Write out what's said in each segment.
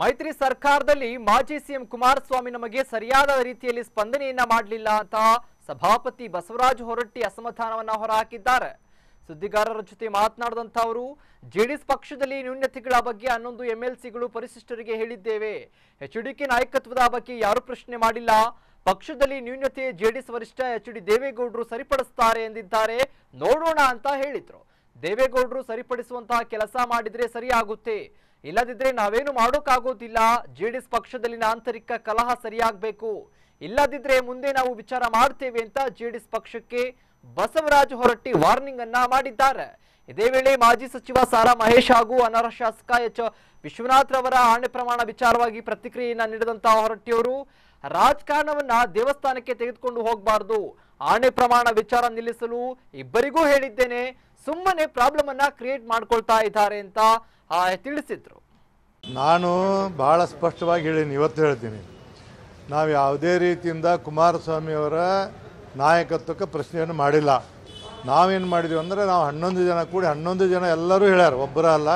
ಮೈತ್ರಿ ಸರ್ಕಾರದಲ್ಲಿ ಮಾಜಿ ಸಿಎಂ ಕುಮಾರಸ್ವಾಮಿ ನಮಗೆ ಸರಿಯಾದ ರೀತಿಯಲ್ಲಿ ಸ್ಪಂದನೆಯನ್ನ ಮಾಡಲಿಲ್ಲ ಅಂತ ಸಭಾಪತಿ ಬಸವರಾಜ ಹೊರಟ್ಟಿ ಅಸಮಾಧಾನವನ್ನ ಹೊರಹಾಕಿದ್ದಾರೆ ಸುದ್ದಿಗಾರರ ಜೊತೆ ಮಾತನಾಡಿದಂಥ ಅವರು ಜೆಡಿಎಸ್ ಪಕ್ಷದಲ್ಲಿ ನ್ಯೂನ್ಯತೆಗಳ ಬಗ್ಗೆ ಹನ್ನೊಂದು ಎಂಎಲ್ಸಿಗಳು ಪರಿಶಿಷ್ಟರಿಗೆ ಹೇಳಿದ್ದೇವೆ ಎಚ್ ಡಿಕೆ ನಾಯಕತ್ವದ ಬಗ್ಗೆ ಯಾರೂ ಪ್ರಶ್ನೆ ಮಾಡಿಲ್ಲ ಪಕ್ಷದಲ್ಲಿ ನ್ಯೂನ್ಯತೆ ಜೆಡಿಎಸ್ ವರಿಷ್ಠ ಎಚ್ ಡಿ ದೇವೇಗೌಡರು ಸರಿಪಡಿಸ್ತಾರೆ ಎಂದಿದ್ದಾರೆ ನೋಡೋಣ ಅಂತ ಹೇಳಿದ್ರು ದೇವೇಗೌಡರು ಸರಿಪಡಿಸುವಂತಹ ಕೆಲಸ ಮಾಡಿದ್ರೆ ಸರಿಯಾಗುತ್ತೆ ಇಲ್ಲದಿದ್ರೆ ನಾವೇನು ಮಾಡೋಕ್ಕಾಗೋದಿಲ್ಲ ಜೆಡಿಎಸ್ ಪಕ್ಷದಲ್ಲಿನ ಆಂತರಿಕ ಕಲಹ ಸರಿಯಾಗಬೇಕು ಇಲ್ಲದಿದ್ರೆ ಮುಂದೆ ನಾವು ವಿಚಾರ ಮಾಡ್ತೇವೆ ಅಂತ ಜೆಡಿಎಸ್ ಪಕ್ಷಕ್ಕೆ ಬಸವರಾಜ ಹೊರಟ್ಟಿ ವಾರ್ನಿಂಗ್ ಅನ್ನ ಮಾಡಿದ್ದಾರೆ ಇದೇ ವೇಳೆ ಮಾಜಿ ಸಚಿವ ಸಾರಾ ಮಹೇಶ್ ಹಾಗೂ ಅನರ್ಹ ಶಾಸಕ ಎಚ್ ವಿಶ್ವನಾಥ್ ರವರ ಆಣೆ ಪ್ರಮಾಣ ವಿಚಾರವಾಗಿ ಪ್ರತಿಕ್ರಿಯೆಯನ್ನ ನೀಡಿದಂತಹ ಹೊರಟ್ಟಿಯವರು ರಾಜಕಾರಣವನ್ನ ದೇವಸ್ಥಾನಕ್ಕೆ ತೆಗೆದುಕೊಂಡು ಹೋಗಬಾರದು ಆಣೆ ಪ್ರಮಾಣ ವಿಚಾರ ನಿಲ್ಲಿಸಲು ಇಬ್ಬರಿಗೂ ಹೇಳಿದ್ದೇನೆ ಸುಮ್ಮನೆ ಪ್ರಾಬ್ಲಮ್ ಅನ್ನ ಕ್ರಿಯೇಟ್ ಮಾಡ್ಕೊಳ್ತಾ ಇದ್ದಾರೆ ಅಂತ ತಿಳಿಸಿದ್ರು ನಾನು ಬಹಳ ಸ್ಪಷ್ಟವಾಗಿ ಹೇಳೀನಿ ಇವತ್ತು ಹೇಳ್ತೀನಿ ನಾವು ಯಾವುದೇ ರೀತಿಯಿಂದ ಕುಮಾರಸ್ವಾಮಿಯವರ ನಾಯಕತ್ವಕ್ಕೆ ಪ್ರಶ್ನೆಯನ್ನು ಮಾಡಿಲ್ಲ ನಾವೇನು ಮಾಡಿದ್ವಿ ಅಂದರೆ ನಾವು ಹನ್ನೊಂದು ಜನ ಕೂಡಿ ಹನ್ನೊಂದು ಜನ ಎಲ್ಲರೂ ಹೇಳ್ಯಾರ ಒಬ್ಬರ ಅಲ್ಲ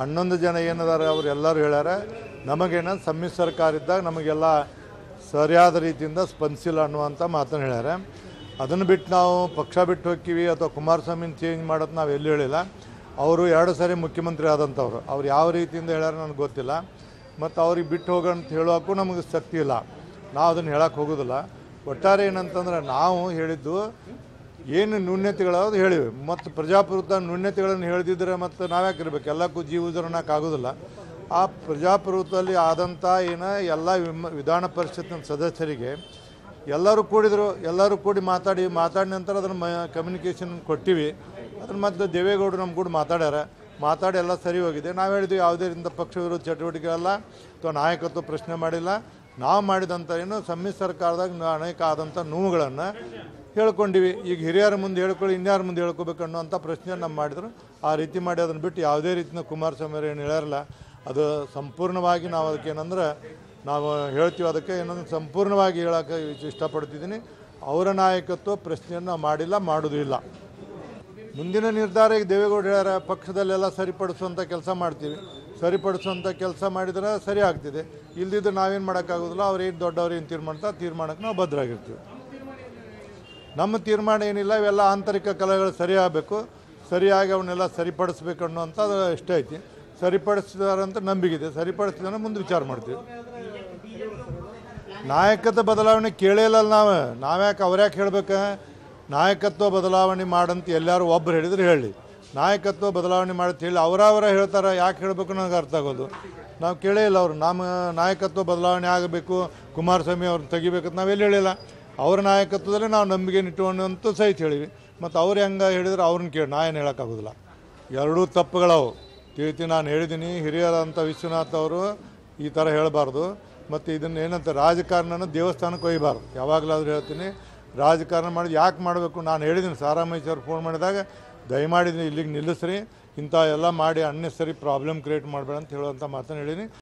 ಹನ್ನೊಂದು ಜನ ಏನದಾರ ಅವರು ಎಲ್ಲರೂ ಹೇಳ್ಯಾರ ನಮಗೇನ ಸಮ್ಮಿಶ್ರ ಸರ್ಕಾರ ಇದ್ದಾಗ ನಮಗೆಲ್ಲ ಸರಿಯಾದ ರೀತಿಯಿಂದ ಸ್ಪಂದಿಸಿಲ್ಲ ಅನ್ನುವಂಥ ಮಾತನ್ನು ಹೇಳ್ಯಾರ ಅದನ್ನು ಬಿಟ್ಟು ನಾವು ಪಕ್ಷ ಬಿಟ್ಟು ಹೋಗ್ತೀವಿ ಅಥವಾ ಕುಮಾರಸ್ವಾಮಿನ ಚೇಂಜ್ ಮಾಡೋದು ನಾವು ಎಲ್ಲೂ ಹೇಳಿಲ್ಲ ಅವರು ಎರಡು ಸಾರಿ ಮುಖ್ಯಮಂತ್ರಿ ಆದಂಥವ್ರು ಅವ್ರು ಯಾವ ರೀತಿಯಿಂದ ಹೇಳ್ಯಾರ ನನಗೆ ಗೊತ್ತಿಲ್ಲ ಮತ್ತು ಅವ್ರಿಗೆ ಬಿಟ್ಟು ಹೋಗೋಣ ಅಂತ ಹೇಳೋಕ್ಕೂ ನಮಗೆ ಶಕ್ತಿ ಇಲ್ಲ ನಾವು ಅದನ್ನು ಹೇಳಕ್ಕೆ ಹೋಗೋದಿಲ್ಲ ಒಟ್ಟಾರೆ ಏನಂತಂದ್ರೆ ನಾವು ಹೇಳಿದ್ದು ಏನು ನ್ಯೂನ್ಯತೆಗಳಾದ್ರು ಹೇಳಿವೆ ಮತ್ತು ಪ್ರಜಾಪ್ರಭುತ್ವ ನ್ಯೂನ್ಯತೆಗಳನ್ನು ಹೇಳ್ದಿದ್ರೆ ಮತ್ತು ಯಾಕೆ ಇರಬೇಕು ಎಲ್ಲಕ್ಕೂ ಜೀವ ಆಗೋದಿಲ್ಲ ಆ ಪ್ರಜಾಪ್ರಭುತ್ವದಲ್ಲಿ ಆದಂಥ ಏನು ಎಲ್ಲ ವಿಮ ವಿಧಾನ ಪರಿಷತ್ನ ಸದಸ್ಯರಿಗೆ ಎಲ್ಲರೂ ಕೂಡಿದರು ಎಲ್ಲರೂ ಕೂಡಿ ಮಾತಾಡಿ ಮಾತಾಡಿದ ನಂತರ ಅದನ್ನು ಮ ಕಮ್ಯುನಿಕೇಷನ್ ಕೊಟ್ಟಿವಿ ಅದ್ರ ಮಧ್ಯೆ ದೇವೇಗೌಡರು ನಮ್ಮ ಕೂಡ ಮಾತಾಡ್ಯಾರ ಮಾತಾಡಿ ಎಲ್ಲ ಸರಿ ಹೋಗಿದೆ ನಾವು ಹೇಳಿದ್ವಿ ಯಾವುದೇ ರೀತಿಯ ಪಕ್ಷ ವಿರೋಧ ಚಟುವಟಿಕೆಗಳಲ್ಲ ಅಥವಾ ನಾಯಕತ್ವ ಪ್ರಶ್ನೆ ಮಾಡಿಲ್ಲ ನಾವು ಮಾಡಿದಂಥ ಏನು ಸಮ್ಮಿಶ್ರ ಸರ್ಕಾರದಾಗ ಅನೇಕ ಆದಂಥ ನೋವುಗಳನ್ನು ಹೇಳ್ಕೊಂಡಿವಿ ಈಗ ಹಿರಿಯರ ಮುಂದೆ ಹೇಳ್ಕೊಳ್ಳಿ ಇನ್ಯಾರ ಮುಂದೆ ಹೇಳ್ಕೊಬೇಕು ಅನ್ನೋಂಥ ಪ್ರಶ್ನೆ ನಮ್ಮ ಮಾಡಿದ್ರು ಆ ರೀತಿ ಮಾಡಿ ಅದನ್ನು ಬಿಟ್ಟು ಯಾವುದೇ ರೀತಿಯ ಕುಮಾರಸ್ವಾಮಿ ಏನು ಹೇಳಿರಲ್ಲ ಅದು ಸಂಪೂರ್ಣವಾಗಿ ನಾವು ಅದಕ್ಕೆ ಏನಂದ್ರೆ ನಾವು ಹೇಳ್ತೀವಿ ಅದಕ್ಕೆ ಏನಂದ್ರೆ ಸಂಪೂರ್ಣವಾಗಿ ಹೇಳೋಕ್ಕೆ ಇಷ್ಟಪಡ್ತಿದ್ದೀನಿ ಅವರ ನಾಯಕತ್ವ ಪ್ರಶ್ನೆಯನ್ನು ಮಾಡಿಲ್ಲ ಮಾಡೋದು ಇಲ್ಲ ಮುಂದಿನ ನಿರ್ಧಾರ ಈಗ ದೇವೇಗೌಡರ ಪಕ್ಷದಲ್ಲೆಲ್ಲ ಸರಿಪಡಿಸುವಂಥ ಕೆಲಸ ಮಾಡ್ತೀವಿ ಸರಿಪಡಿಸುವಂಥ ಕೆಲಸ ಮಾಡಿದ್ರೆ ಸರಿ ಆಗ್ತಿದೆ ಇಲ್ದಿದ್ದು ನಾವೇನು ಮಾಡೋಕ್ಕಾಗೋದಿಲ್ಲ ಅವ್ರು ಏನು ದೊಡ್ಡವ್ರು ಏನು ತೀರ್ಮಾನ ತೀರ್ಮಾನಕ್ಕೆ ನಾವು ಭದ್ರಾಗಿರ್ತೀವಿ ನಮ್ಮ ತೀರ್ಮಾನ ಏನಿಲ್ಲ ಇವೆಲ್ಲ ಆಂತರಿಕ ಕಲೆಗಳು ಆಗಬೇಕು ಸರಿಯಾಗಿ ಅವನ್ನೆಲ್ಲ ಸರಿಪಡಿಸ್ಬೇಕು ಅನ್ನೋಂಥದ್ದು ಇಷ್ಟ ಐತಿ ಸರಿಪಡಿಸಿದಾರಂತ ಇದೆ ಸರಿಪಡಿಸಿದ್ರೆ ಮುಂದೆ ವಿಚಾರ ಮಾಡ್ತೀವಿ ನಾಯಕತ್ವ ಬದಲಾವಣೆ ಕೇಳೇ ಇಲ್ಲ ನಾವು ನಾವ್ಯಾಕೆ ಯಾಕೆ ಹೇಳ್ಬೇಕು ನಾಯಕತ್ವ ಬದಲಾವಣೆ ಮಾಡಂತ ಎಲ್ಲರೂ ಒಬ್ಬರು ಹೇಳಿದ್ರೆ ಹೇಳಿ ನಾಯಕತ್ವ ಬದಲಾವಣೆ ಮಾಡಂತ ಹೇಳಿ ಅವರವರ ಹೇಳ್ತಾರೆ ಯಾಕೆ ಹೇಳಬೇಕು ನನಗೆ ಅರ್ಥ ಆಗೋದು ನಾವು ಕೇಳೇ ಇಲ್ಲ ಅವರು ನಮ್ಮ ನಾಯಕತ್ವ ಬದಲಾವಣೆ ಆಗಬೇಕು ಕುಮಾರಸ್ವಾಮಿ ಅವ್ರನ್ನ ತೆಗಿಬೇಕಂತ ನಾವೆಲ್ಲಿ ಹೇಳಿಲ್ಲ ಅವ್ರ ನಾಯಕತ್ವದಲ್ಲಿ ನಾವು ನಂಬಿಕೆ ಅಂತ ಸಹಿತ ಹೇಳಿವಿ ಮತ್ತು ಅವ್ರು ಹೆಂಗೆ ಹೇಳಿದ್ರೆ ಅವ್ರನ್ನ ಕೇಳಿ ನಾ ಏನು ಹೇಳೋಕ್ಕಾಗೋದಿಲ್ಲ ಎರಡೂ ತಪ್ಪುಗಳವು ತಿಳಿತಿ ನಾನು ಹೇಳಿದ್ದೀನಿ ಹಿರಿಯರಾದಂಥ ವಿಶ್ವನಾಥ್ ಅವರು ಈ ಥರ ಹೇಳಬಾರ್ದು ಮತ್ತು ಇದನ್ನು ಏನಂತ ರಾಜಕಾರಣನ ದೇವಸ್ಥಾನಕ್ಕೆ ಒಯ್ಯಬಾರ್ದು ಯಾವಾಗಲಾದರೂ ಹೇಳ್ತೀನಿ ರಾಜಕಾರಣ ಮಾಡೋದು ಯಾಕೆ ಮಾಡಬೇಕು ನಾನು ಹೇಳಿದ್ದೀನಿ ಸರ್ ಫೋನ್ ಮಾಡಿದಾಗ ದಯಮಾಡಿದ್ದೀನಿ ಇಲ್ಲಿಗೆ ನಿಲ್ಲಿಸ್ರಿ ಇಂಥ ಎಲ್ಲ ಮಾಡಿ ಅನ್ನೆಸರಿ ಪ್ರಾಬ್ಲಮ್ ಕ್ರಿಯೇಟ್ ಮಾಡಬೇಡ ಅಂತ ಹೇಳುವಂಥ ಮಾತನ್ನು ಹೇಳಿದ್ದೀನಿ